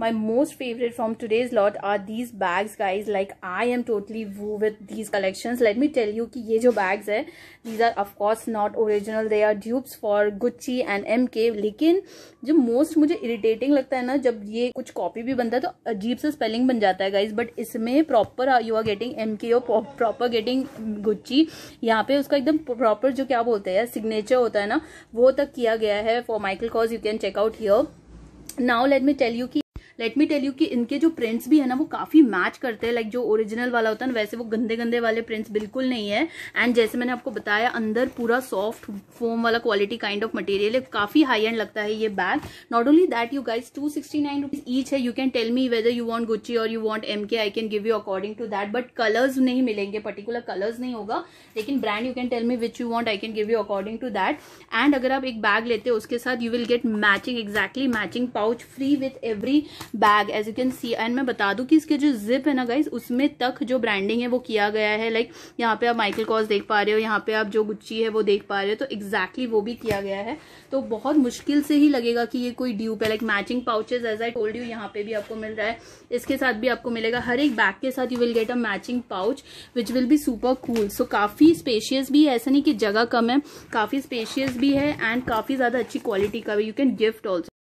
my most favorite from today's lot are these bags guys like i am totally woo with these collections let me tell you ki ye jo bags hai these are of course not original they are dupes for gucci and mk lekin jo most mujhe irritating lagta hai na jab ye kuch copy bhi banta hai to ajeeb sa spelling ban jata hai guys but isme proper you are getting mk or proper getting gucci yahan pe uska ekdam proper jo kya bolte hai signature hota hai na wo tak kiya gaya hai for michael kors you can check out here now let me tell you ki let me tell you कि इनके जो prints भी है ना वो काफ़ी match करते हैं लाइक जो ओरिजिनल वाला होता है ना वैसे वो गंदे गंदे वाले प्रिंट्स बिल्कुल नहीं है एंड जैसे मैंने आपको बताया अंदर पूरा सॉफ्ट फोम वाला क्वालिटी काइंड ऑफ मटेरियल है काफ़ी हाई एंड लगता है ये bag not only that you guys two sixty nine rupees each है you can tell me whether you want Gucci और you want M K I can give you according to that but colours नहीं मिलेंगे particular colours नहीं होगा लेकिन brand you can tell me which you want I can give you according to that and अगर आप एक बैग लेते हो उसके साथ you will get matching exactly matching pouch free with every bag as you can see and मैं बता दूं कि इसके जो जिप है ना गाइज उसमें तक जो ब्रांडिंग है वो किया गया है लाइक like, यहाँ पे आप माइकल कॉस देख पा रहे हो यहाँ पे आप जो गुच्ची है वो देख पा रहे हो तो एग्जैक्टली exactly वो भी किया गया है तो बहुत मुश्किल से ही लगेगा कि ये कोई ड्यूप है like matching pouches as I told you यहाँ पे भी आपको मिल रहा है इसके साथ भी आपको मिलेगा हर एक बैग के साथ you will get a matching pouch which will be super cool so काफ़ी स्पेशियस भी है ऐसा नहीं कि जगह कम है काफ़ी स्पेशियस भी है एंड काफ़ी ज़्यादा अच्छी क्वालिटी का भी यू कैन गिफ्ट ऑल्सो